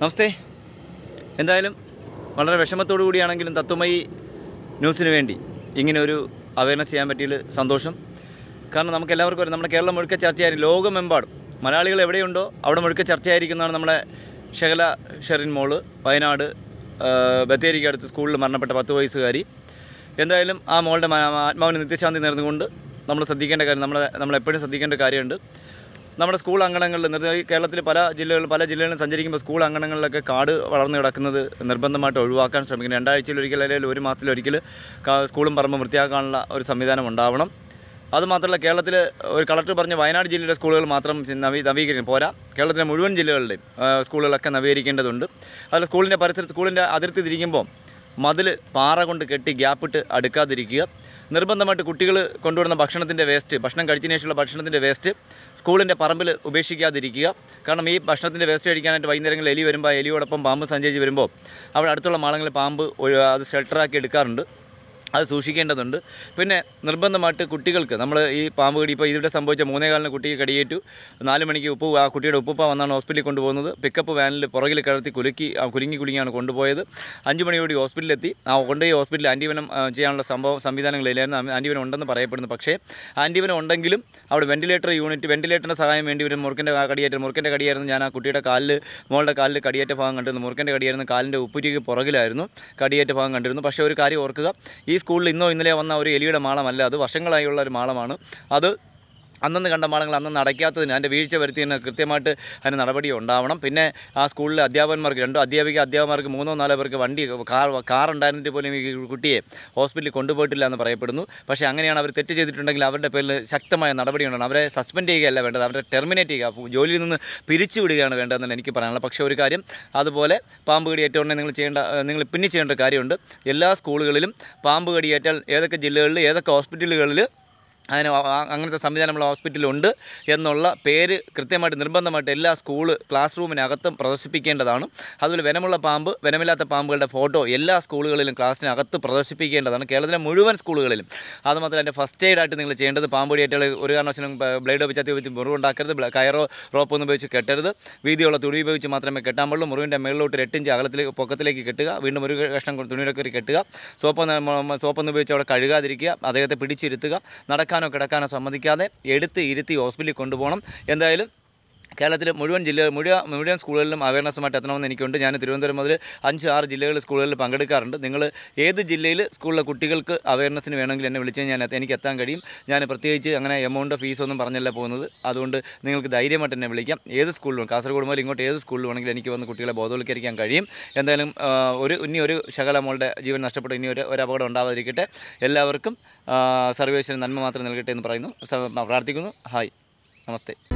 നമസ്തേ എന്തായാലും വളരെ വിഷമത്തോടു കൂടിയാണെങ്കിലും തത്വമയി ന്യൂസിന് വേണ്ടി ഇങ്ങനെ ഒരു അവയർനെസ് ചെയ്യാൻ പറ്റിയതിൽ സന്തോഷം കാരണം നമുക്ക് എല്ലാവർക്കും അറിയാം നമ്മുടെ കേരളം മുഴുക്ക ചർച്ചയായി ലോകമെമ്പാടും മലയാളികൾ എവിടെയുണ്ടോ അവിടെ മുഴുക്ക ചർച്ചയായിരിക്കുന്നതാണ് നമ്മുടെ ഷെഹല ഷെറിൻ മോള് വയനാട് ബത്തേരിക്ക് സ്കൂളിൽ മരണപ്പെട്ട പത്ത് വയസ്സുകാരി എന്തായാലും ആ മോളുടെ ആത്മാവിന് നിത്യശാന്തി നേർന്നുകൊണ്ട് നമ്മൾ ശ്രദ്ധിക്കേണ്ട കാര്യം നമ്മൾ നമ്മളെപ്പോഴും ശ്രദ്ധിക്കേണ്ട കാര്യമുണ്ട് നമ്മുടെ സ്കൂൾ അങ്കണങ്ങളിൽ കേരളത്തിലെ പല ജില്ലകളിൽ പല ജില്ലകളിലും സഞ്ചരിക്കുമ്പോൾ സ്കൂൾ അങ്കണങ്ങളിലൊക്കെ കാട് വളർന്നു കിടക്കുന്നത് നിർബന്ധമായിട്ട് ഒഴിവാക്കാൻ ശ്രമിക്കുന്നു രണ്ടാഴ്ചയിൽ ഒരിക്കൽ അല്ലെങ്കിൽ ഒരു മാസത്തിലൊരിക്കൽ സ്കൂളും പറമ്പും വൃത്തിയാക്കാനുള്ള ഒരു സംവിധാനം ഉണ്ടാവണം അതുമാത്രമല്ല കേരളത്തിൽ ഒരു കളക്ടർ പറഞ്ഞ വയനാട് ജില്ലയിലെ സ്കൂളുകൾ മാത്രം നവീ നവീകരിക്കും പോരാ കേരളത്തിലെ മുഴുവൻ ജില്ലകളുടെയും സ്കൂളുകളൊക്കെ നവീകരിക്കേണ്ടതുണ്ട് അതിൽ സ്കൂളിൻ്റെ പരിസരത്ത് സ്കൂളിൻ്റെ അതിർത്തി തിരിക്കുമ്പോൾ മതിൽ പാറ കൊണ്ട് കെട്ടി ഗ്യാപ്പിട്ട് അടുക്കാതിരിക്കുക നിർബന്ധമായിട്ട് കുട്ടികൾ കൊണ്ടുവരുന്ന ഭക്ഷണത്തിൻ്റെ വേസ്റ്റ് ഭക്ഷണം കഴിച്ചതിന് ശേഷമുള്ള ഭക്ഷണത്തിൻ്റെ വേസ്റ്റ് സ്കൂളിൻ്റെ പറമ്പിൽ ഉപേക്ഷിക്കാതിരിക്കുക കാരണം ഈ ഭക്ഷണത്തിൻ്റെ വേസ്റ്റ് കഴിക്കാനായിട്ട് വൈകുന്നേരം എലി വരുമ്പോൾ എലിയോടൊപ്പം പാമ്പ് സഞ്ചരിച്ച് വരുമ്പോൾ അവിടെ അടുത്തുള്ള മാളങ്ങളിൽ പാമ്പ് അത് ഷെൽട്ടറാക്കി എടുക്കാറുണ്ട് അത് സൂക്ഷിക്കേണ്ടതുണ്ട് പിന്നെ നിർബന്ധമായിട്ട് കുട്ടികൾക്ക് നമ്മൾ ഈ പാമ്പ് കടി ഇപ്പോൾ ഇതിവിടെ സംഭവിച്ച കാലിന് കുട്ടിക്ക് കടിയേറ്റു നാല് മണിക്ക് ഉപ്പ് ആ കുട്ടിയുടെ ഉപ്പുപ്പ വന്നാണ് ഹോസ്പിറ്റലിൽ കൊണ്ടുപോകുന്നത് പിക്കപ്പ് വാനിൽ പുറകിൽ കിടത്തി കുലുക്കി കുലുങ്ങി കുലുങ്ങിയാണ് കൊണ്ടുപോയത് അഞ്ച് മണിയോടി ഹോസ്പിറ്റലിലെത്തി ആ കൊണ്ടുപോയി ഹോസ്പിറ്റലിൽ ആൻറ്റിവനം ചെയ്യാനുള്ള സംഭവം സംവിധാനങ്ങളില്ലായിരുന്നു ആൻറ്റിവനം ഉണ്ടെന്ന് പറയപ്പെടുന്നു പക്ഷേ ആൻറ്റിവനം ഉണ്ടെങ്കിലും അവിടെ വെൻറ്റിലേറ്റർ യൂണിറ്റ് വെൻറ്റിലേറ്ററിൻ്റെ സഹായം വേണ്ടി വരും മുറുക്കൻ്റെ കടിയേറ്റ മുറുക്കൻ്റെ കടിയായിരുന്നു ഞാൻ ആ കുട്ടിയുടെ കാലിൽ മോളുടെ കാലിൽ കടിയേറ്റ ഭാഗം കണ്ടിരുന്നു മുറുക്കൻ്റെ കടിയായിരുന്നു കാലിൻ്റെ ഉപ്പുരിക്ക് പുറകിലായിരുന്നു കടിയേറ്റ ഭാഗം കണ്ടിരുന്നു പക്ഷേ ഒരു കാര്യം ഓർക്കുക ഈ ഈ സ്കൂളിൽ ഇന്നോ ഇന്നലെ വന്ന ഒരു എലിയുടെ മാളമല്ല അത് വർഷങ്ങളായുള്ള ഒരു മാളമാണ് അത് അന്നന്ന് കണ്ട മാളങ്ങൾ അന്ന് നടക്കാത്തതിന് അതിൻ്റെ വീഴ്ച വരുത്തിയതിന് കൃത്യമായിട്ട് അതിന് നടപടി ഉണ്ടാവണം പിന്നെ ആ സ്കൂളിലെ അധ്യാപകന്മാർക്ക് രണ്ടോ അധ്യാപിക അധ്യാപകന്മാർക്ക് മൂന്നോ നാലോ പേർക്ക് വണ്ടി കാർ കാർ ഉണ്ടായിരുന്നിട്ട് പോലും ഈ കുട്ടിയെ ഹോസ്പിറ്റലിൽ കൊണ്ടുപോയിട്ടില്ല എന്ന് പറയപ്പെടുന്നു പക്ഷേ അങ്ങനെയാണ് അവർ തെറ്റ് ചെയ്തിട്ടുണ്ടെങ്കിൽ അവരുടെ പേരിൽ ശക്തമായ നടപടി ഉണ്ടാവണം അവരെ സസ്പെൻഡ് ചെയ്യുകയല്ല വേണ്ടത് അവരെ ടെർമിനേറ്റ് ചെയ്യുക ജോലിയിൽ നിന്ന് പിരിച്ചുവിടുകയാണ് വേണ്ടതെന്നാണ് എനിക്ക് പറയാനുള്ളത് പക്ഷേ ഒരു കാര്യം അതുപോലെ പാമ്പ് കടി ഏറ്റവും നിങ്ങൾ ചെയ്യേണ്ട നിങ്ങൾ പിന്നെ ചെയ്യേണ്ട കാര്യമുണ്ട് എല്ലാ സ്കൂളുകളിലും പാമ്പ് കടിയേറ്റാൽ ഏതൊക്കെ ജില്ലകളിൽ ഏതൊക്കെ ഹോസ്പിറ്റലുകളിൽ അതിന് അങ്ങനത്തെ സംവിധാനം നമ്മുടെ ഹോസ്പിറ്റലുണ്ട് എന്നുള്ള പേര് കൃത്യമായിട്ട് നിർബന്ധമായിട്ട് എല്ലാ സ്കൂൾ ക്ലാസ് റൂമിനകത്തും പ്രദർശിപ്പിക്കേണ്ടതാണ് അതുപോലെ വനമുള്ള പാമ്പ് വനമില്ലാത്ത പാമ്പുകളുടെ ഫോട്ടോ എല്ലാ സ്കൂളുകളിലും ക്ലാസ്സിനകത്ത് പ്രദർശിപ്പിക്കേണ്ടതാണ് കേരളത്തിലെ മുഴുവൻ സ്കൂളുകളിലും അതുമാത്രമല്ല അതിൻ്റെ ഫസ്റ്റ് എയ്ഡ് ആയിട്ട് നിങ്ങൾ ചെയ്യേണ്ടത് പാമ്പൊടിയേറ്റുകൾ ഒരു കാരണവശാലും ബ്ലേഡ് ഉപയോഗിച്ച് മുറിവ് ഉണ്ടാക്കരുത് കയറോ റോപ്പ് ഒന്നും ഉപയോഗിച്ച് കെട്ടരുത് വീതിയുള്ള തുണി ഉപയോഗിച്ച് മാത്രമേ കെട്ടാൻ പാടുള്ളൂ മുറിവിൻ്റെ മേളിലോട്ട് എട്ടിഞ്ച് അകലത്തിലേക്ക് പൊക്കത്തിലേക്ക് കെട്ടുക വീണ്ടും ഒരു കഷ്ണം തുണിയിലൊക്കെ കെട്ടുക സോപ്പ് സോപ്പൊന്നും ഉപയോഗിച്ച് അവിടെ കഴുകാതിരിക്കുക അദ്ദേഹത്തെ പിടിച്ചിരുത്തുക നടക്കാൻ കിടക്കാനോ കിടക്കാനോ സമ്മതിക്കാതെ എടുത്ത് ഇരുത്തി ഹോസ്പിറ്റലിൽ കൊണ്ടുപോകണം എന്തായാലും കേരളത്തിലെ മുഴുവൻ ജില്ല മുഴുവൻ മുഴുവൻ സ്കൂളുകളിലും അവയർനെസ്സുമായിട്ട് എത്തണമെന്ന് എനിക്കുണ്ട് ഞാൻ തിരുവനന്തപുരം മുതൽ അഞ്ച് ആറ് ജില്ലകളിൽ സ്കൂളുകളിൽ പങ്കെടുക്കാറുണ്ട് നിങ്ങൾ ഏത് ജില്ലയിൽ സ്കൂളിലെ കുട്ടികൾക്ക് അവയർനെസ്സിന് വേണമെങ്കിൽ എന്നെ വിളിച്ച് ഞാൻ എനിക്ക് എത്താൻ കഴിയും ഞാൻ പ്രത്യേകിച്ച് അങ്ങനെ എമൗണ്ട് ഫീസൊന്നും പറഞ്ഞല്ല പോകുന്നത് അതുകൊണ്ട് നിങ്ങൾക്ക് ധൈര്യമായിട്ട് എന്നെ വിളിക്കാം ഏത് സ്കൂളിലും കാസർഗോഡ് മുതൽ ഇങ്ങോട്ട് ഏത് സ്കൂളിൽ വേണമെങ്കിൽ എനിക്ക് വന്ന് കുട്ടികളെ ബോധവൽക്കരിക്കാൻ കഴിയും എന്തായാലും ഒരു ഇനി ഒരു ശകല മോളുടെ ജീവൻ നഷ്ടപ്പെട്ട് ഇനി ഒരു ഒരു അപകടം ഉണ്ടാവാതിരിക്കട്ടെ എല്ലാവർക്കും സർവേശ്വരൻ നന്മ മാത്രം നൽകട്ടെ എന്ന് പറയുന്നു പ്രാർത്ഥിക്കുന്നു ഹായ് നമസ്തേ